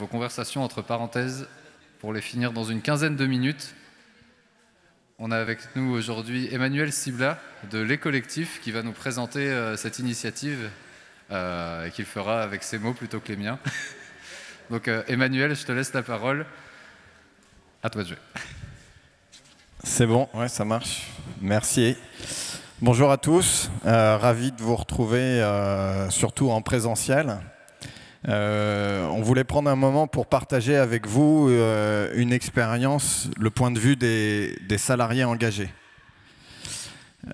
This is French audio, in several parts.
vos conversations entre parenthèses pour les finir dans une quinzaine de minutes. On a avec nous aujourd'hui Emmanuel Cibla de Les Collectifs qui va nous présenter euh, cette initiative euh, et qu'il fera avec ses mots plutôt que les miens. Donc euh, Emmanuel, je te laisse la parole. À toi de jouer. C'est bon, ouais, ça marche. Merci. Bonjour à tous, ravi de vous retrouver surtout en présentiel. Euh, on voulait prendre un moment pour partager avec vous euh, une expérience, le point de vue des, salariés engagés.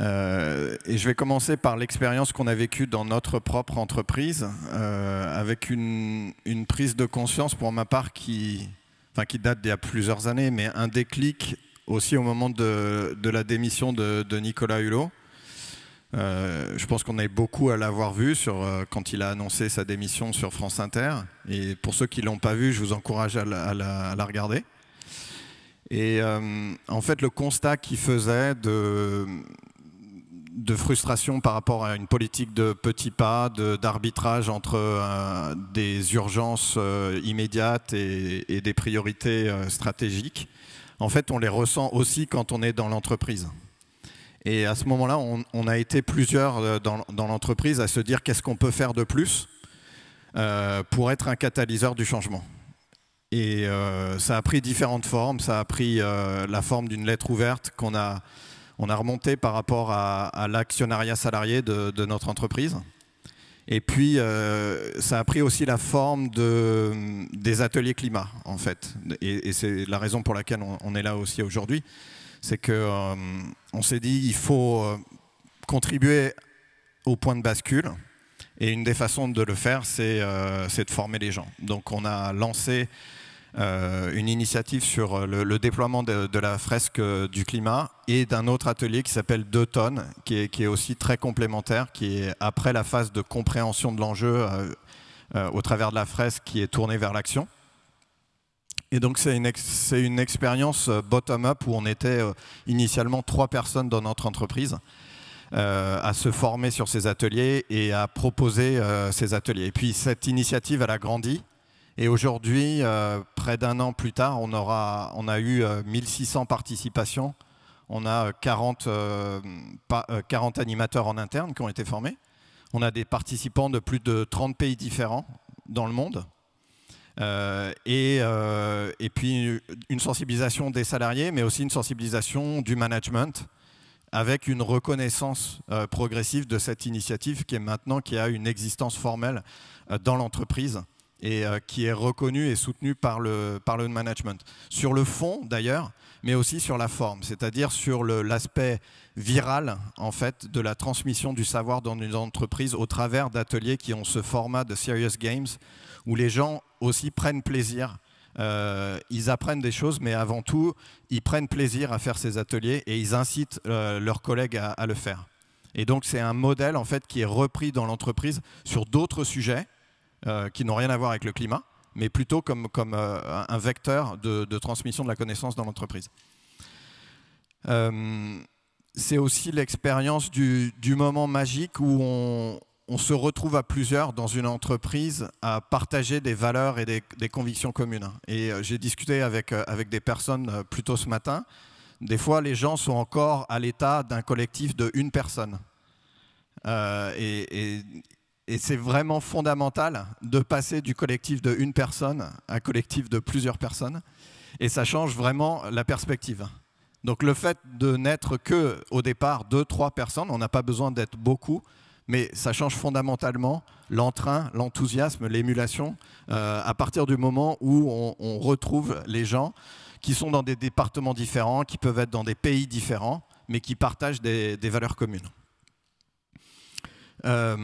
Euh, et je vais commencer par l'expérience qu'on a vécue dans notre propre entreprise, avec une, prise de conscience pour ma part qui, qui date d'il y a plusieurs années, mais un déclic aussi au moment de, la démission de Nicolas Hulot. Euh, je pense qu'on est beaucoup à l'avoir vu sur, euh, quand il a annoncé sa démission sur France Inter. Et pour ceux qui ne l'ont pas vu, je vous encourage à la, regarder. Et euh, en fait, le constat qu'il faisait de, frustration par rapport à une politique de petits pas, d'arbitrage entre des urgences immédiates et, des priorités stratégiques, en fait, on les ressent aussi quand on est dans l'entreprise. Et à ce moment-là, on, a été plusieurs euh, dans, l'entreprise à se dire qu'est-ce qu'on peut faire de plus euh, pour être un catalyseur du changement. Et euh, ça a pris différentes formes. Ça a pris la forme d'une lettre ouverte qu'on a, remontée par rapport à, l'actionnariat salarié de, notre entreprise. Et puis, ça a pris aussi la forme des ateliers climat, en fait. Et, c'est la raison pour laquelle on est là aussi aujourd'hui c'est qu'on euh, on s'est dit il faut euh, contribuer au point de bascule. Et une des façons de le faire, c'est euh, de former les gens. Donc on a lancé une initiative sur le, déploiement de, la fresque du climat et d'un autre atelier qui s'appelle Deux tonnes, qui qui est, aussi très complémentaire, qui est après la phase de compréhension de l'enjeu au travers de la fresque qui est tournée vers l'action. Et donc c'est une, expérience euh, bottom-up où on était euh, initialement trois personnes dans notre entreprise. Euh, à se former sur ces ateliers et à proposer ces ateliers. Et puis cette initiative, elle a grandi. Et aujourd'hui, près d'un an plus tard, on, aura, on a eu 1600 participations. On a 40, 40 animateurs en interne qui ont été formés. On a des participants de plus de 30 pays différents dans le monde. Euh, et, euh, et, puis une sensibilisation des salariés, mais aussi une sensibilisation du management avec une reconnaissance euh, progressive de cette initiative qui est maintenant qui a une existence formelle dans l'entreprise et qui est reconnue et soutenue par le, par le management. Sur le fond, d'ailleurs, mais aussi sur la forme, c'est-à-dire sur l'aspect viral en fait de la transmission du savoir dans une entreprise au travers d'ateliers qui ont ce format de serious games où les gens aussi prennent plaisir. Euh, ils apprennent des choses, mais avant tout, ils prennent plaisir à faire ces ateliers et ils incitent euh, leurs collègues à, le faire. Et donc c'est un modèle en fait qui est repris dans l'entreprise sur d'autres sujets euh, qui n'ont rien à voir avec le climat, mais plutôt comme, euh, un vecteur de, transmission de la connaissance dans l'entreprise. Euh, c'est aussi l'expérience du, moment magique où on, se retrouve à plusieurs dans une entreprise à partager des valeurs et des, convictions communes. Et euh, j'ai discuté avec, des personnes plus tôt ce matin. Des fois, les gens sont encore à l'état d'un collectif de une personne. et, et c'est vraiment fondamental de passer du collectif de une personne à un collectif de plusieurs personnes. Et ça change vraiment la perspective. Donc le fait de n'être que au départ deux, trois personnes, on n'a pas besoin d'être beaucoup, mais ça change fondamentalement l'entrain, l'enthousiasme, l'émulation, euh, à partir du moment où on, retrouve les gens qui sont dans des départements différents, qui peuvent être dans des pays différents, mais qui partagent des, valeurs communes. Euh,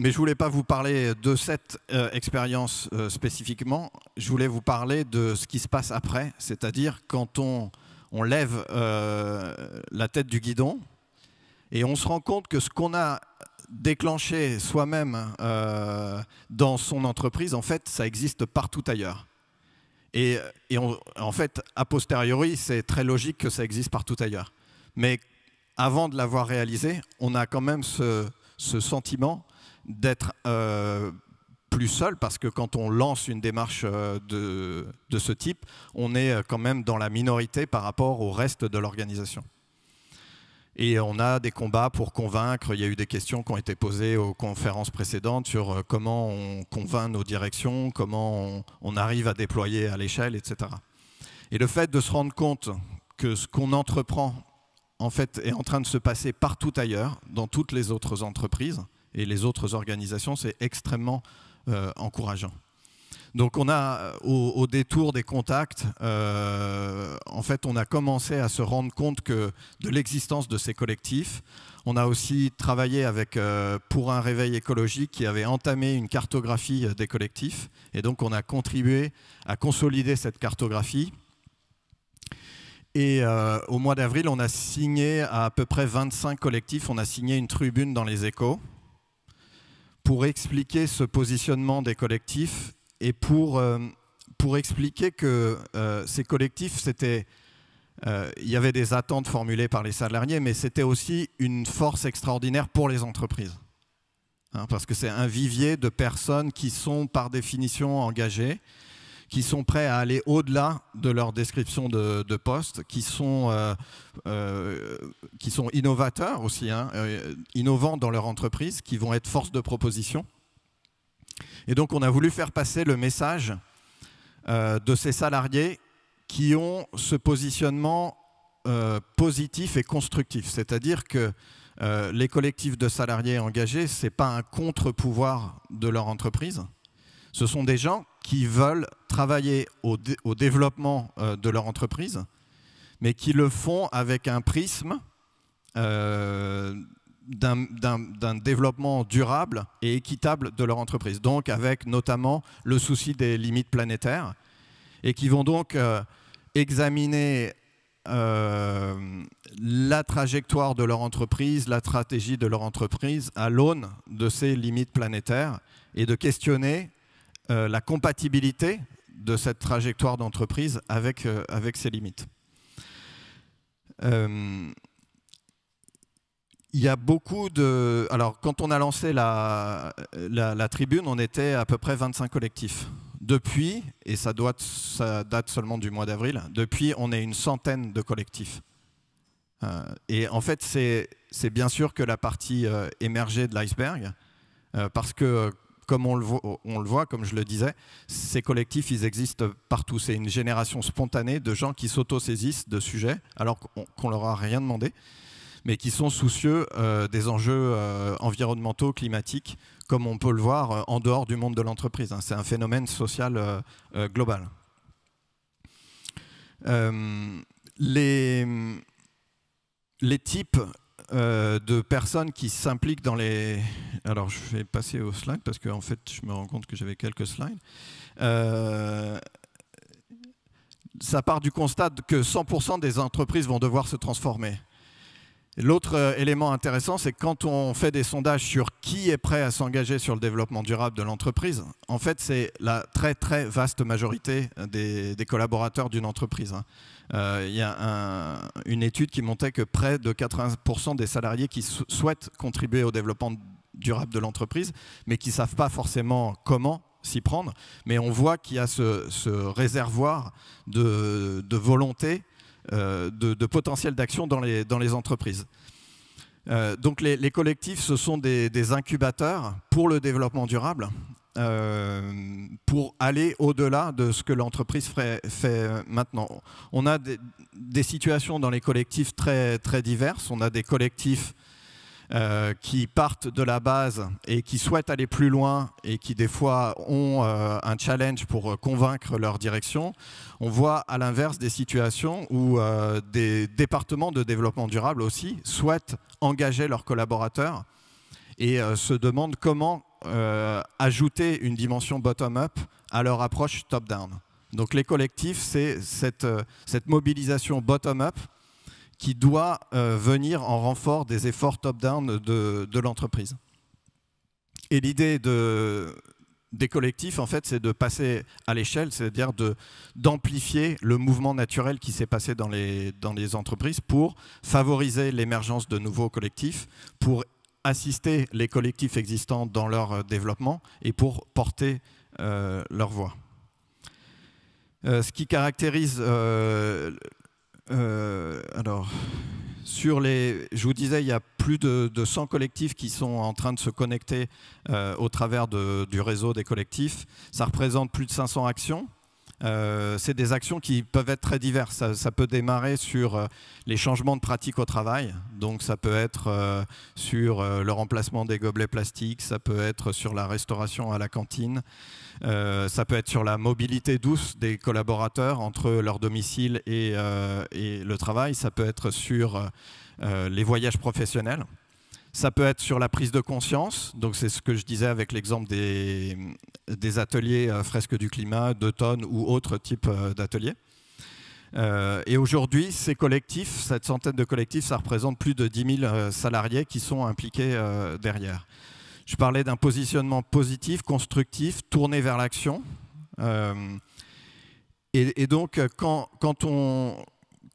mais je voulais pas vous parler de cette euh, expérience euh, spécifiquement, je voulais vous parler de ce qui se passe après, c'est-à-dire quand on, on lève euh, la tête du guidon et on se rend compte que ce qu'on a déclenché soi-même dans son entreprise, en fait, ça existe partout ailleurs. Et, en fait, a posteriori, c'est très logique que ça existe partout ailleurs. Mais avant de l'avoir réalisé, on a quand même ce, ce sentiment d'être euh, plus seul, parce que quand on lance une démarche euh, de, de, ce type, on est euh, quand même dans la minorité par rapport au reste de l'organisation. Et on a des combats pour convaincre. Il y a eu des questions qui ont été posées aux conférences précédentes sur comment on convainc nos directions, comment on, on arrive à déployer à l'échelle, etc. Et le fait de se rendre compte que ce qu'on entreprend, en fait, est en train de se passer partout ailleurs, dans toutes les autres entreprises, et les autres organisations, c'est extrêmement euh, encourageant. Donc on a, euh, au, détour des contacts, euh, en fait, on a commencé à se rendre compte que, de l'existence de ces collectifs. On a aussi travaillé avec Pour un réveil écologique qui avait entamé une cartographie des collectifs. Et donc on a contribué à consolider cette cartographie. Et au mois d'avril, on a signé à à peu près 25 collectifs. On a signé une tribune dans les échos pour expliquer ce positionnement des collectifs et pour, euh, pour expliquer que euh, ces collectifs, c'était... Euh, il y avait des attentes formulées par les salariés, mais c'était aussi une force extraordinaire pour les entreprises. Hein, parce que c'est un vivier de personnes qui sont par définition engagées, qui sont prêts à aller au-delà de leur description de, poste, qui sont, euh, euh, qui sont innovateurs aussi, hein, euh, innovants dans leur entreprise, qui vont être force de proposition. Et donc on a voulu faire passer le message de ces salariés qui ont ce positionnement positif et constructif, c'est-à-dire que les collectifs de salariés engagés, ce n'est pas un contre-pouvoir de leur entreprise. Ce sont des gens qui veulent travailler au, développement euh, de leur entreprise, mais qui le font avec un prisme euh, d'un développement durable et équitable de leur entreprise, donc avec notamment le souci des limites planétaires, et qui vont donc euh, examiner la trajectoire de leur entreprise, la stratégie de leur entreprise à l'aune de ces limites planétaires, et de questionner euh, la compatibilité de cette trajectoire d'entreprise avec, euh, avec ses limites. Euh, il y a beaucoup de... Alors, quand on a lancé la, la, tribune, on était à peu près 25 collectifs. Depuis, et ça, doit, date seulement du mois d'avril, depuis, on est une centaine de collectifs. et en fait, c'est bien sûr que la partie émergée de l'iceberg, parce que comme on le, voit, comme je le disais, ces collectifs, ils existent partout. C'est une génération spontanée de gens qui s'auto-saisissent de sujets alors qu'on ne leur a rien demandé, mais qui sont soucieux euh, des enjeux euh, environnementaux, climatiques, comme on peut le voir euh, en dehors du monde de l'entreprise. Hein. C'est un phénomène social global. les, les types euh, de personnes qui s'impliquent dans les... Alors je vais passer au slide parce qu'en en fait je me rends compte que j'avais quelques slides. Euh, ça part du constat que 100% des entreprises vont devoir se transformer. L'autre euh, élément intéressant, c'est quand on fait des sondages sur qui est prêt à s'engager sur le développement durable de l'entreprise, en fait, c'est la très très vaste majorité des collaborateurs d'une entreprise. Hein. Euh, il y a une étude qui montait que près de 80% des salariés qui souhaitent contribuer au développement durable de l'entreprise, mais qui ne savent pas forcément comment s'y prendre. Mais on voit qu'il y a ce, réservoir de, volonté, euh, de, potentiel d'action dans les, entreprises. Euh, donc les, collectifs, ce sont des, incubateurs pour le développement durable. Euh, pour aller au-delà de ce que l'entreprise fait euh, maintenant. On a des, situations dans les collectifs très, très diverses. On a des collectifs euh, qui partent de la base et qui souhaitent aller plus loin et qui des fois ont un challenge pour convaincre leur direction. On voit à l'inverse des situations où des départements de développement durable aussi souhaitent engager leurs collaborateurs et euh, se demandent comment euh, ajouter une dimension bottom-up à leur approche top-down. Donc les collectifs, c'est cette, euh, cette, mobilisation bottom-up qui doit venir en renfort des efforts top-down de, l'entreprise. Et l'idée de, des collectifs, en fait, c'est de passer à l'échelle, c'est-à-dire d'amplifier le mouvement naturel qui s'est passé dans les, dans les entreprises pour favoriser l'émergence de nouveaux collectifs, pour assister les collectifs existants dans leur euh, développement et pour porter euh, leur voix. Euh, ce qui caractérise... alors, sur les, je vous disais, il y a plus de, 100 collectifs qui sont en train de se connecter au travers du réseau des collectifs. Ça représente plus de 500 actions. Euh, c'est des actions qui peuvent être très diverses. Ça, peut démarrer sur euh, les changements de pratiques au travail, donc ça peut être euh, sur le remplacement des gobelets plastiques, ça peut être sur la restauration à la cantine, ça peut être sur la mobilité douce des collaborateurs entre leur domicile et le travail, ça peut être sur les voyages professionnels. Ça peut être sur la prise de conscience, donc c'est ce que je disais avec l'exemple des, des, ateliers euh, fresques du climat, d'automne ou autres types euh, d'ateliers. Euh, et aujourd'hui, ces collectifs, cette centaine de collectifs, ça représente plus de 10 000 salariés qui sont impliqués derrière. Je parlais d'un positionnement positif, constructif, tourné vers l'action. et, donc, quand, on,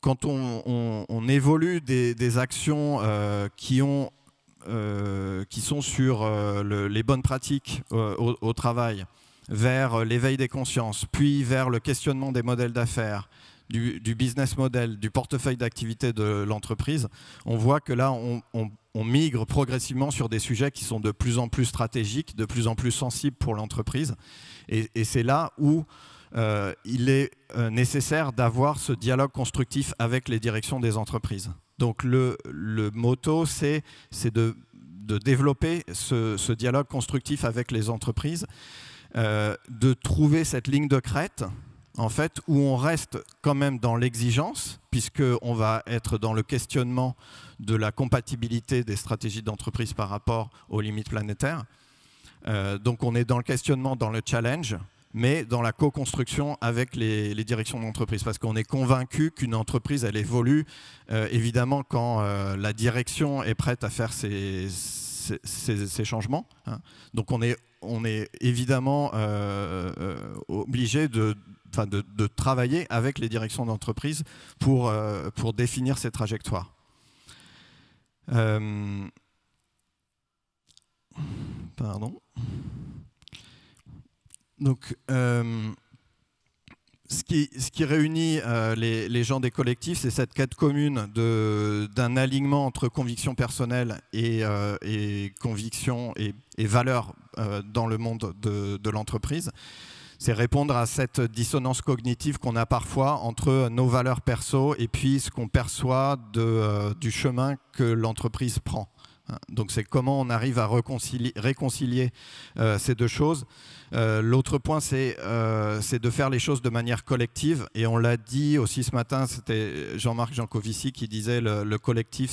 quand on, évolue des, des actions qui ont euh, qui sont sur euh, les bonnes pratiques euh, au, travail, vers l'éveil des consciences, puis vers le questionnement des modèles d'affaires, du, business model, du portefeuille d'activité de l'entreprise, on voit que là, on, migre progressivement sur des sujets qui sont de plus en plus stratégiques, de plus en plus sensibles pour l'entreprise. Et, c'est là où il est nécessaire d'avoir ce dialogue constructif avec les directions des entreprises. Donc le, le motto, c'est de, développer ce, dialogue constructif avec les entreprises, euh, de trouver cette ligne de crête, en fait, où on reste quand même dans l'exigence, puisqu'on va être dans le questionnement de la compatibilité des stratégies d'entreprise par rapport aux limites planétaires. Euh, donc on est dans le questionnement, dans le challenge, mais dans la co-construction avec les, directions d'entreprise. Parce qu'on est convaincu qu'une entreprise, elle évolue. Euh, évidemment, quand euh, la direction est prête à faire ces changements. Hein. Donc on est, on est évidemment euh, obligé de, travailler avec les directions d'entreprise pour, pour définir ces trajectoires. Pardon. Donc, euh, ce, qui, réunit euh, les, gens des collectifs, c'est cette quête commune d'un alignement entre conviction personnelle et, euh, et conviction et, valeur dans le monde de, l'entreprise. C'est répondre à cette dissonance cognitive qu'on a parfois entre nos valeurs perso et puis ce qu'on perçoit du chemin que l'entreprise prend. Hein, donc c'est comment on arrive à réconcilier, ces deux choses. Euh, l'autre point, euh, c'est de faire les choses de manière collective. Et on l'a dit aussi ce matin, c'était Jean-Marc Jancovici qui disait le, collectif,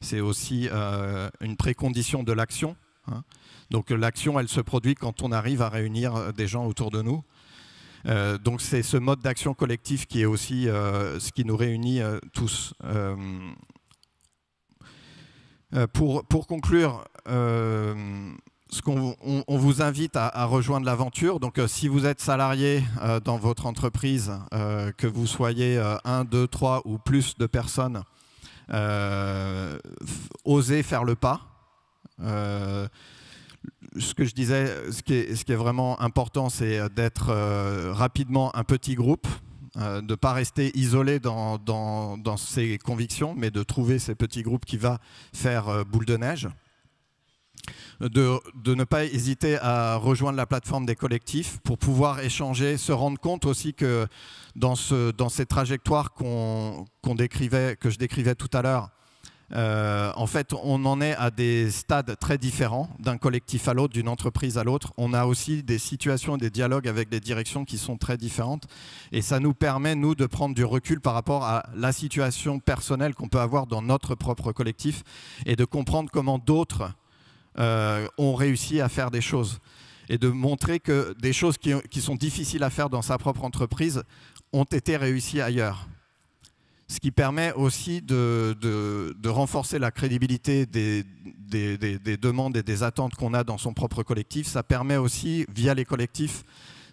c'est aussi euh, une précondition de l'action. Hein. Donc l'action, elle se produit quand on arrive à réunir des gens autour de nous. donc c'est ce mode d'action collectif qui est aussi ce qui nous réunit tous. Pour, pour, conclure, qu'on on, vous invite à, rejoindre l'aventure. Donc, euh, si vous êtes salarié euh, dans votre entreprise, euh, que vous soyez un, deux, trois ou plus de personnes, osez faire le pas. ce que je disais, ce qui est, vraiment important, c'est d'être rapidement un petit groupe, de ne pas rester isolé dans, dans, ses convictions, mais de trouver ces petits groupes qui va faire boule de neige de, ne pas hésiter à rejoindre la plateforme des collectifs pour pouvoir échanger, se rendre compte aussi que dans, ce, dans ces trajectoires qu'on décrivait, que je décrivais tout à l'heure, euh, en fait, on en est à des stades très différents d'un collectif à l'autre, d'une entreprise à l'autre. On a aussi des situations et des dialogues avec des directions qui sont très différentes. Et ça nous permet, nous, de prendre du recul par rapport à la situation personnelle qu'on peut avoir dans notre propre collectif et de comprendre comment d'autres euh, ont réussi à faire des choses. Et de montrer que des choses qui, sont difficiles à faire dans sa propre entreprise ont été réussies ailleurs. Ce qui permet aussi de, renforcer la crédibilité des, demandes et des attentes qu'on a dans son propre collectif. Ça permet aussi, via les collectifs,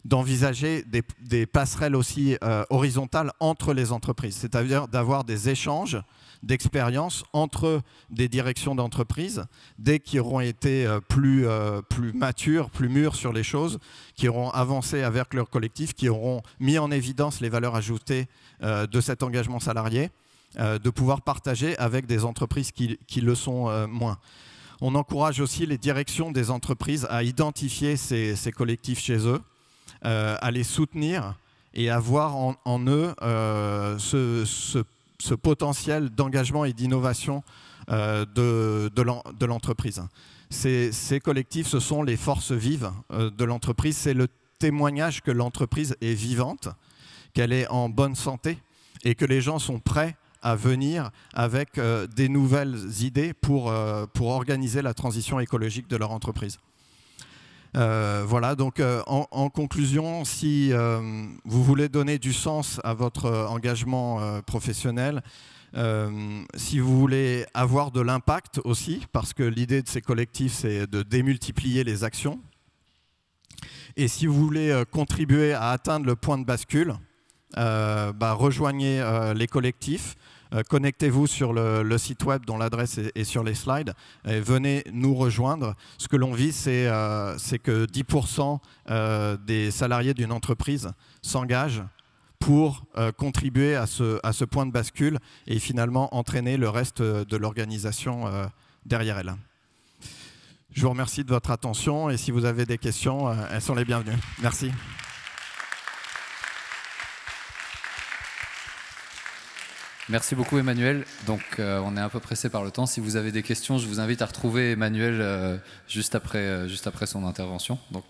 d'envisager des, passerelles aussi euh, horizontales entre les entreprises, c'est-à-dire d'avoir des échanges d'expérience entre des directions d'entreprise, dès qu'ils auront été euh, plus, euh, plus matures, plus mûres sur les choses, qui auront avancé avec leur collectif, qui auront mis en évidence les valeurs ajoutées de cet engagement salarié, de pouvoir partager avec des entreprises qui, le sont moins. On encourage aussi les directions des entreprises à identifier ces collectifs chez eux euh, à les soutenir et à voir en, eux euh, ce, potentiel d'engagement et d'innovation euh, de, l'entreprise. Ces, collectifs, ce sont les forces vives de l'entreprise, c'est le témoignage que l'entreprise est vivante, qu'elle est en bonne santé et que les gens sont prêts à venir avec des nouvelles idées pour organiser la transition écologique de leur entreprise. Euh, voilà, donc euh, en, conclusion, si euh, vous voulez donner du sens à votre engagement professionnel, si vous voulez avoir de l'impact aussi, parce que l'idée de ces collectifs, c'est de démultiplier les actions, et si vous voulez contribuer à atteindre le point de bascule, bah, rejoignez les collectifs. Euh, connectez-vous sur le, site web dont l'adresse est, sur les slides et venez nous rejoindre. Ce que l'on vit, c'est euh, que 10% euh, des salariés d'une entreprise s'engagent pour contribuer à ce, point de bascule et finalement entraîner le reste de l'organisation derrière elle. Je vous remercie de votre attention et si vous avez des questions, elles sont les bienvenues. Merci. Merci beaucoup Emmanuel. Donc euh, on est un peu pressé par le temps. Si vous avez des questions, je vous invite à retrouver Emmanuel euh, juste, après, euh, juste après son intervention. Donc